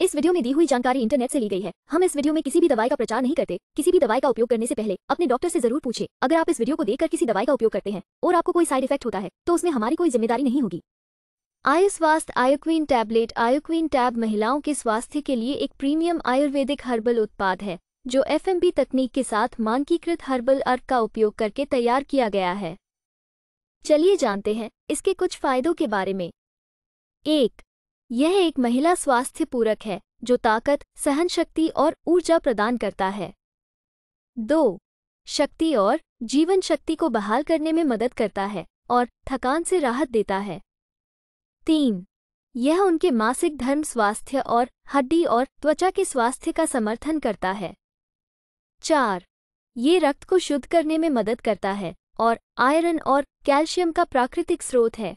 इस वीडियो में दी हुई जानकारी इंटरनेट से ली गई है हम इस वीडियो में किसी भी दवाई का प्रचार नहीं करते किसी भी दवाई का उपयोग करने से पहले अपने डॉक्टर से जरूर पूछे अगर आप इस वीडियो को देखकर किसी दवाई का उपयोग करते हैं और आपको कोई साइड इफेक्ट होता है तो उसमें हमारी कोई जिम्मेदारी नहीं होगी आयु स्वास्थ्य आयोक्वीन टैबलेट आयोक्वीन टैब महिलाओं के स्वास्थ्य के लिए एक प्रीमियम आयुर्वेदिक हर्बल उत्पाद है जो एफ तकनीक के साथ मानकीकृत हर्बल अर्क का उपयोग करके तैयार किया गया है चलिए जानते हैं इसके कुछ फायदों के बारे में एक यह एक महिला स्वास्थ्य पूरक है जो ताकत सहन शक्ति और ऊर्जा प्रदान करता है दो शक्ति और जीवन शक्ति को बहाल करने में मदद करता है और थकान से राहत देता है तीन यह उनके मासिक धर्म स्वास्थ्य और हड्डी और त्वचा के स्वास्थ्य का समर्थन करता है चार ये रक्त को शुद्ध करने में मदद करता है और आयरन और कैल्शियम का प्राकृतिक स्रोत है